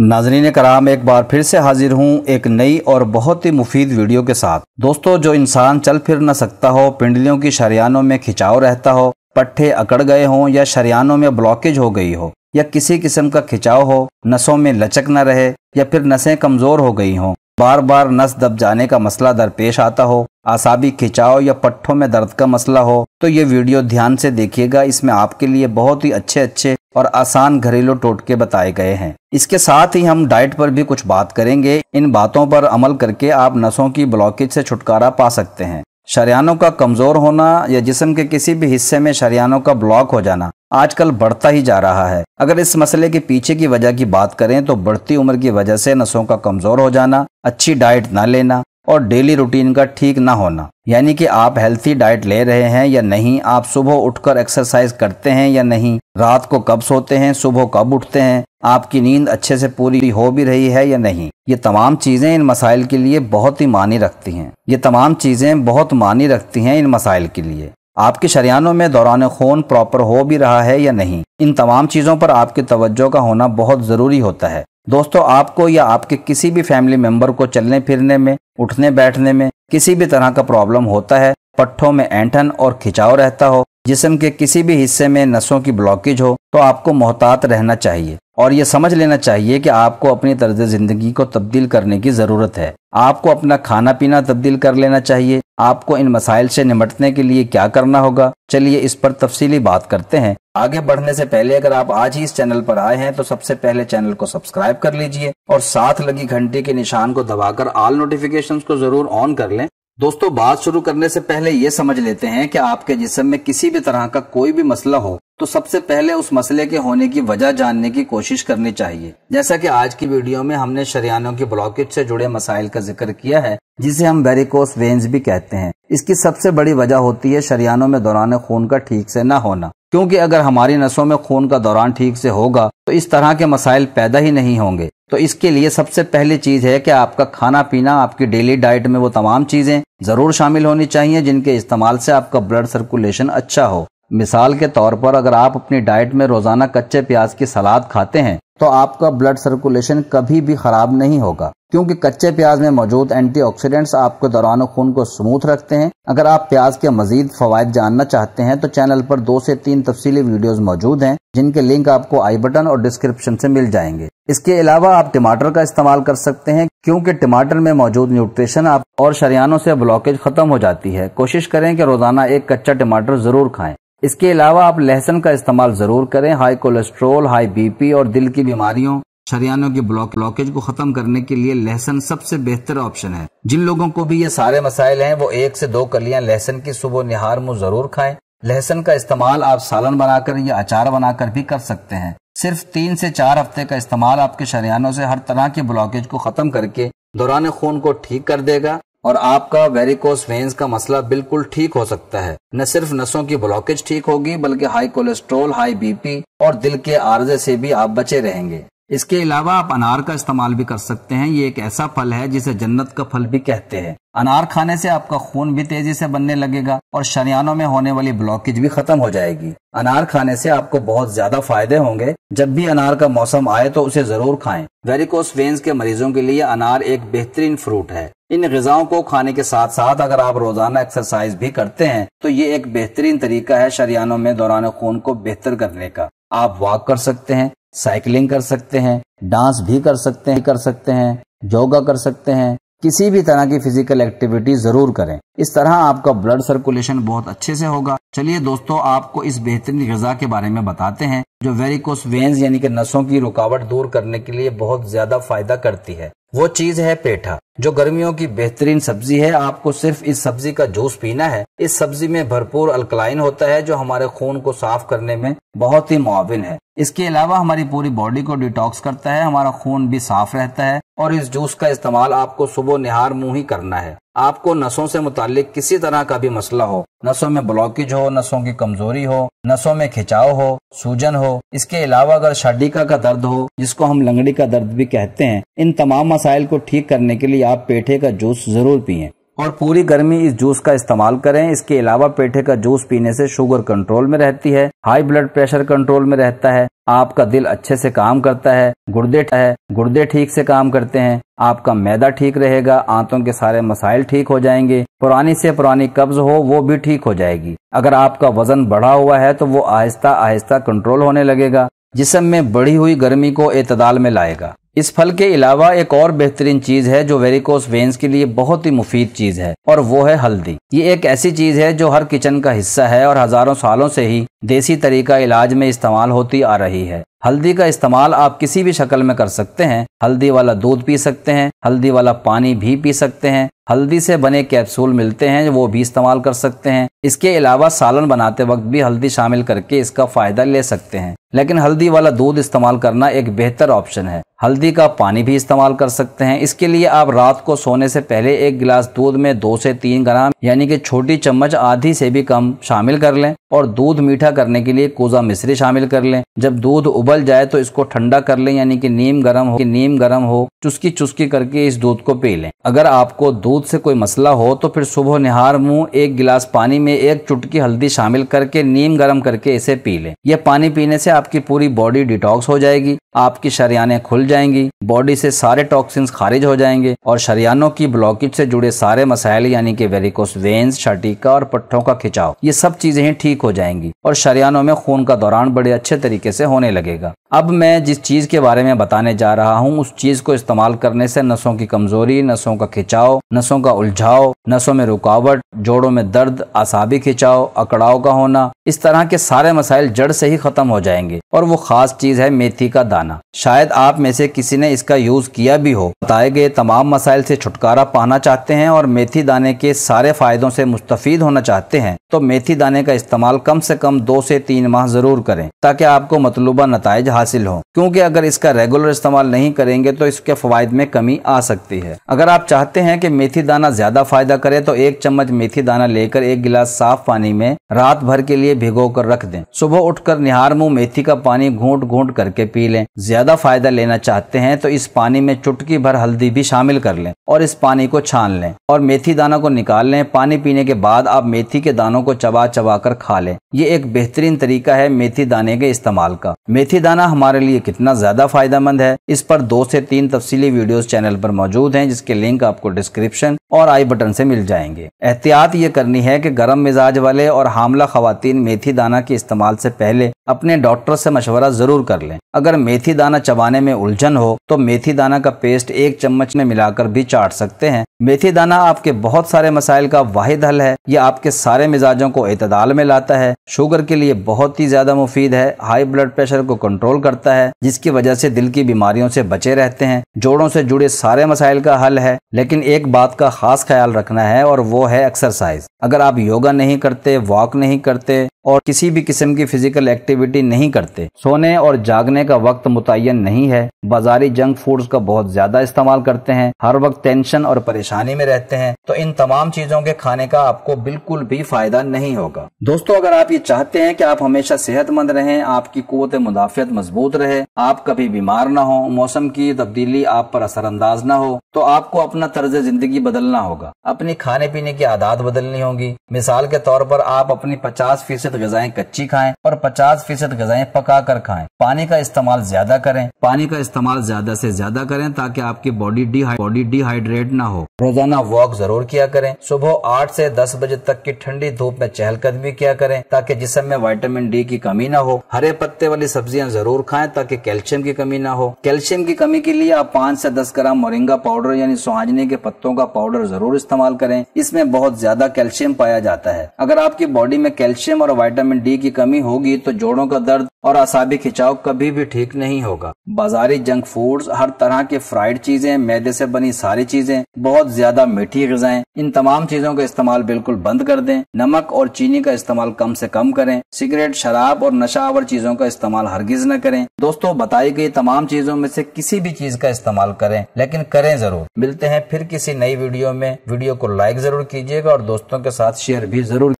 नाजरीन कराम एक बार फिर से हाजिर हूँ एक नई और बहुत ही मुफीद वीडियो के साथ दोस्तों जो इंसान चल फिर न सकता हो पिंडलियों की शरियानों में खिंचाव रहता हो पट्टे अकड़ गए हों या शरियानों में ब्लॉकेज हो गई हो या किसी किस्म का खिंचाव हो नसों में लचक न रहे या फिर नसें कमज़ोर हो गई हों बार बार नस दब जाने का मसला दरपेश आता हो आसाबी खिंचाव या पट्ठों में दर्द का मसला हो तो ये वीडियो ध्यान से देखिएगा इसमें आपके लिए बहुत ही अच्छे अच्छे और आसान घरेलू टोटके बताए गए हैं इसके साथ ही हम डाइट पर भी कुछ बात करेंगे इन बातों पर अमल करके आप नसों की ब्लॉकेज से छुटकारा पा सकते हैं शरियानों का कमज़ोर होना या जिसम के किसी भी हिस्से में शरियानों का ब्लॉक हो जाना आजकल बढ़ता ही जा रहा है अगर इस मसले के पीछे की वजह की बात करें तो बढ़ती उम्र की वजह से नसों का कमज़ोर हो जाना अच्छी डाइट ना लेना और डेली रूटीन का ठीक ना होना यानी कि आप हेल्थी डाइट ले रहे हैं या नहीं आप सुबह उठकर एक्सरसाइज करते हैं या नहीं रात को कब सोते हैं सुबह कब उठते हैं आपकी नींद अच्छे से पूरी हो भी रही है या नहीं ये तमाम चीज़ें इन मसाइल के लिए बहुत ही मानी रखती हैं ये तमाम चीज़ें बहुत मानी रखती हैं इन मसाइल के लिए आपके शरियानों में दौरान खून प्रॉपर हो भी रहा है या नहीं इन तमाम चीज़ों पर आपकी तवज्जो का होना बहुत ज़रूरी होता है दोस्तों आपको या आपके किसी भी फैमिली मेम्बर को चलने फिरने में उठने बैठने में किसी भी तरह का प्रॉब्लम होता है पट्ठों में एंठन और खिंचाव रहता हो जिसम के किसी भी हिस्से में नसों की ब्लॉकेज हो तो आपको मोहतात रहना चाहिए और ये समझ लेना चाहिए कि आपको अपनी तर्ज ज़िंदगी को तब्दील करने की ज़रूरत है आपको अपना खाना पीना तब्दील कर लेना चाहिए आपको इन मसाइल से निमटने के लिए क्या करना होगा चलिए इस पर तफसीली बात करते हैं आगे बढ़ने से पहले अगर आप आज ही इस चैनल पर आए हैं तो सबसे पहले चैनल को सब्सक्राइब कर लीजिए और साथ लगी घंटे के निशान को दबाकर ऑल नोटिफिकेशन को जरूर ऑन कर लें दोस्तों बात शुरू करने से पहले ये समझ लेते हैं कि आपके जिसम में किसी भी तरह का कोई भी मसला हो तो सबसे पहले उस मसले के होने की वजह जानने की कोशिश करनी चाहिए जैसा कि आज की वीडियो में हमने शरियानों की ब्लॉकेज से जुड़े मसाइल का जिक्र किया है जिसे हम वेरिकोस वेन्स भी कहते हैं इसकी सबसे बड़ी वजह होती है शरियानों में दौरान खून का ठीक से न होना क्योंकि अगर हमारी नसों में खून का दौरान ठीक से होगा तो इस तरह के मसाइल पैदा ही नहीं होंगे तो इसके लिए सबसे पहली चीज है कि आपका खाना पीना आपकी डेली डाइट में वो तमाम चीजें जरूर शामिल होनी चाहिए जिनके इस्तेमाल से आपका ब्लड सर्कुलेशन अच्छा हो मिसाल के तौर पर अगर आप अपनी डाइट में रोजाना कच्चे प्याज की सलाद खाते हैं तो आपका ब्लड सर्कुलेशन कभी भी खराब नहीं होगा क्योंकि कच्चे प्याज में मौजूद एंटीऑक्सीडेंट्स आपके दौरान खून को स्मूथ रखते हैं अगर आप प्याज के मजीद फवायद जानना चाहते हैं तो चैनल पर दो से तीन तफसी वीडियोस मौजूद हैं जिनके लिंक आपको आई बटन और डिस्क्रिप्शन से मिल जाएंगे इसके अलावा आप टमाटर का इस्तेमाल कर सकते हैं क्योंकि टमाटर में मौजूद न्यूट्रिशन आप और शरियानों से ब्लॉकेज खत्म हो जाती है कोशिश करें कि रोजाना एक कच्चा टमाटर जरूर खाएं इसके अलावा आप लहसन का इस्तेमाल ज़रूर करें हाई कोलेस्ट्रोल हाई बीपी और दिल की बीमारियों शरियानों के ब्लॉक ब्लॉकेज को खत्म करने के लिए लहसन सबसे बेहतर ऑप्शन है जिन लोगों को भी ये सारे मसाइल हैं वो एक से दो कलियां लहसन की सुबह निहार मुंह जरूर खाएं लहसन का इस्तेमाल आप सालन बनाकर या अचार बनाकर भी कर सकते हैं सिर्फ तीन से चार हफ्ते का इस्तेमाल आपके शरियानों से हर तरह के ब्लॉकेज को खत्म करके दौरान खून को ठीक कर देगा और आपका वेरिकोस वेन्स का मसला बिल्कुल ठीक हो सकता है न सिर्फ नसों की ब्लॉकेज ठीक होगी बल्कि हाई कोलेस्ट्रोल हाई बीपी और दिल के आर्जे से भी आप बचे रहेंगे इसके अलावा आप अनार का इस्तेमाल भी कर सकते हैं ये एक ऐसा फल है जिसे जन्नत का फल भी कहते हैं अनार खाने से आपका खून भी तेजी से बनने लगेगा और शरियानों में होने वाली ब्लॉकेज भी खत्म हो जाएगी अनार खाने से आपको बहुत ज्यादा फायदे होंगे जब भी अनार का मौसम आए तो उसे जरूर खाएं। वेरिकोस वेन्स के मरीजों के लिए अनार एक बेहतरीन फ्रूट है इन गजाओं को खाने के साथ साथ अगर आप रोजाना एक्सरसाइज भी करते हैं तो ये एक बेहतरीन तरीका है शरियानों में दौरान खून को बेहतर करने का आप वॉक कर सकते हैं साइकिलिंग कर सकते हैं डांस भी कर सकते हैं कर सकते हैं योगा कर सकते हैं किसी भी तरह की फिजिकल एक्टिविटी जरूर करें इस तरह आपका ब्लड सर्कुलेशन बहुत अच्छे से होगा चलिए दोस्तों आपको इस बेहतरीन गजा के बारे में बताते हैं जो वेरिकोस वेन्स यानी कि नसों की रुकावट दूर करने के लिए बहुत ज्यादा फायदा करती है वो चीज है पेठा जो गर्मियों की बेहतरीन सब्जी है आपको सिर्फ इस सब्जी का जूस पीना है इस सब्जी में भरपूर अल्कलाइन होता है जो हमारे खून को साफ करने में बहुत ही मुआविन है इसके अलावा हमारी पूरी बॉडी को डिटॉक्स करता है हमारा खून भी साफ रहता है और इस जूस का इस्तेमाल आपको सुबह निहार मुंह ही करना है आपको नसों से मुतालिक किसी तरह का भी मसला हो नसों में ब्लॉकेज हो नसों की कमजोरी हो नसों में खिंचाव हो सूजन हो इसके अलावा अगर शाडिका का दर्द हो जिसको हम लंगड़ी का दर्द भी कहते हैं इन तमाम मसाइल को ठीक करने के लिए आप पेठे का जूस जरूर पिए और पूरी गर्मी इस जूस का इस्तेमाल करें इसके अलावा पेठे का जूस पीने से शुगर कंट्रोल में रहती है हाई ब्लड प्रेशर कंट्रोल में रहता है आपका दिल अच्छे से काम करता है गुर्दे है गुर्दे ठीक से काम करते हैं आपका मैदा ठीक रहेगा आंतों के सारे मसाइल ठीक हो जाएंगे पुरानी से पुरानी कब्ज हो वो भी ठीक हो जाएगी अगर आपका वजन बढ़ा हुआ है तो वो आहिस्ता आहिस्ता कंट्रोल होने लगेगा जिसम में बढ़ी हुई गर्मी को एतदाल में लाएगा इस फल के अलावा एक और बेहतरीन चीज़ है जो वेरिकोस वेन्स के लिए बहुत ही मुफीद चीज़ है और वो है हल्दी ये एक ऐसी चीज़ है जो हर किचन का हिस्सा है और हज़ारों सालों से ही देसी तरीका इलाज में इस्तेमाल होती आ रही है हल्दी का इस्तेमाल आप किसी भी शक्ल में कर सकते हैं हल्दी वाला दूध पी सकते हैं हल्दी वाला पानी भी पी सकते हैं हल्दी से बने कैप्सूल मिलते हैं वो भी इस्तेमाल कर सकते हैं इसके अलावा सालन बनाते वक्त भी हल्दी शामिल करके इसका फायदा ले सकते हैं लेकिन हल्दी वाला दूध इस्तेमाल करना एक बेहतर ऑप्शन है हल्दी का पानी भी इस्तेमाल कर सकते हैं इसके लिए आप रात को सोने से पहले एक गिलास दूध में दो से तीन ग्राम यानी कि छोटी चम्मच आधी से भी कम शामिल कर लें और दूध मीठा करने के लिए कोजा मिश्री शामिल कर लें जब दूध उबल जाए तो इसको ठंडा कर लें यानी कि नीम गर्म हो नीम गर्म हो चुस्की चुस्की करके इस दूध को पी लें अगर आपको दूध दूध से कोई मसला हो तो फिर सुबह निहार मुंह एक गिलास पानी में एक चुटकी हल्दी शामिल करके नीम गर्म करके इसे पी लें यह पानी पीने से आपकी पूरी बॉडी डिटॉक्स हो जाएगी आपकी शरियाने खुल जाएंगी बॉडी से सारे टॉक्सिन्स खारिज हो जाएंगे और शरियानों की ब्लॉकेज से जुड़े सारे मसाइल यानी कि वेरिकोस वेन्स शटिका और पट्टों का खिंचाव ये सब चीजें ठीक हो जाएंगी और शरियानों में खून का दौरान बड़े अच्छे तरीके से होने लगेगा अब मैं जिस चीज़ के बारे में बताने जा रहा हूँ उस चीज़ को इस्तेमाल करने से नसों की कमज़ोरी नसों का खिंचाव नसों का उलझाव नसों में रुकावट जोड़ों में दर्द आसाबी खिंचाव अकड़ाव का होना इस तरह के सारे मसाइल जड़ से ही ख़त्म हो जाएंगे और वो ख़ास चीज़ है मेथी का दाना शायद आप में से किसी ने इसका यूज़ किया भी हो बताए गए तमाम मसाइल से छुटकारा पाना चाहते हैं और मेथी दाने के सारे फ़ायदों से मुस्तफ़ होना चाहते हैं तो मेथी दाने का इस्तेमाल कम से कम दो से तीन माह ज़रूर करें ताकि आपको मतलूबा नतज हासिल हो क्योंकि अगर इसका रेगुलर इस्तेमाल नहीं करेंगे तो इसके फवायद में कमी आ सकती है अगर आप चाहते हैं कि मेथी दाना ज्यादा फायदा करे तो एक चम्मच मेथी दाना लेकर एक गिलास साफ पानी में रात भर के लिए भिगो कर रख दें सुबह उठकर निहार मुंह मेथी का पानी घूट घूट करके पी लें ज्यादा फायदा लेना चाहते हैं तो इस पानी में चुटकी भर हल्दी भी शामिल कर लें और इस पानी को छान लें और मेथी दाना को निकाल लें पानी पीने के बाद आप मेथी के दानों को चबा चबा कर खा लें ये एक बेहतरीन तरीका है मेथी दाने के इस्तेमाल का मेथी दाना करना हमारे लिए कितना ज़्यादा फायदा मंद है इस पर दो से तीन तफसीली वीडियोस चैनल पर मौजूद हैं जिसके लिंक आपको डिस्क्रिप्शन और आई बटन से मिल जाएंगे एहतियात ये करनी है कि गर्म मिजाज वाले और हामला खातन मेथी दाना के इस्तेमाल से पहले अपने डॉक्टर से मशवरा ज़रूर कर लें अगर मेथी दाना चबाने में उलझन हो तो मेथी दाना का पेस्ट एक चम्मच में मिलाकर भी चाट सकते हैं मेथी दाना आपके बहुत सारे मसाइल का वाहिद हल है यह आपके सारे मिजाजों को इतदाल में लाता है शुगर के लिए बहुत ही ज़्यादा मुफीद है हाई ब्लड प्रेशर को कंट्रोल कंट्रोल करता है जिसकी वजह से दिल की बीमारियों से बचे रहते हैं जोड़ों से जुड़े सारे मसाइल का हल है लेकिन एक बात का खास ख्याल रखना है और वो है एक्सरसाइज अगर आप योगा नहीं करते वॉक नहीं करते और किसी भी किस्म की फिजिकल एक्टिविटी नहीं करते सोने और जागने का वक्त मुतन नहीं है बाजारी जंक फूड्स का बहुत ज्यादा इस्तेमाल करते हैं हर वक्त टेंशन और परेशानी में रहते हैं तो इन तमाम चीजों के खाने का आपको बिल्कुल भी फायदा नहीं होगा दोस्तों अगर आप ये चाहते हैं कि आप हमेशा सेहतमंद रहें आपकी कुत मुदाफियत मजबूत रहे आप कभी बीमार ना हो मौसम की तब्दीली आप पर असरअंदाज ना हो तो आपको अपना तर्ज जिंदगी बदलना होगा अपनी खाने पीने की आदत बदलनी होगी मिसाल के तौर पर आप अपनी पचास फीसद गजाएं कच्ची खाएं और 50 फीसद गजाएं पका कर खाएं पानी का इस्तेमाल ज्यादा करें पानी का इस्तेमाल ज्यादा से ज्यादा करें ताकि आपकी बॉडी डी बॉडी डिहाइड्रेट ना हो रोजाना वॉक जरूर किया करें सुबह आठ से दस बजे तक की ठंडी धूप में चहलकदमी किया करें ताकि जिसम में वाइटामिन डी की कमी ना हो हरे पत्ते वाली सब्जियाँ जरूर खाए ताकि कैल्शियम की कमी ना हो कैल्शियम की कमी के लिए आप पाँच ऐसी दस ग्राम मोरिंगा पाउडर यानी सुहाजने के पत्तों का पाउडर जरूर इस्तेमाल करें इसमें बहुत ज्यादा कैल्शियम पाया जाता है अगर आपकी बॉडी में कैल्शियम और विटामिन डी की कमी होगी तो जोड़ों का दर्द और असाबी खिंचाव कभी भी ठीक नहीं होगा बाजारी जंक फूड्स हर तरह के फ्राइड चीजें मैदे से बनी सारी चीजें बहुत ज्यादा मीठी गजाएं इन तमाम चीजों का इस्तेमाल बिल्कुल बंद कर दें नमक और चीनी का इस्तेमाल कम से कम करें सिगरेट शराब और नशावर चीजों का इस्तेमाल हरगिज न करें दोस्तों बताई गई तमाम चीजों में से किसी भी चीज का इस्तेमाल करें लेकिन करें जरूर मिलते हैं फिर किसी नई वीडियो में वीडियो को लाइक जरूर कीजिएगा और दोस्तों के साथ शेयर भी जरूर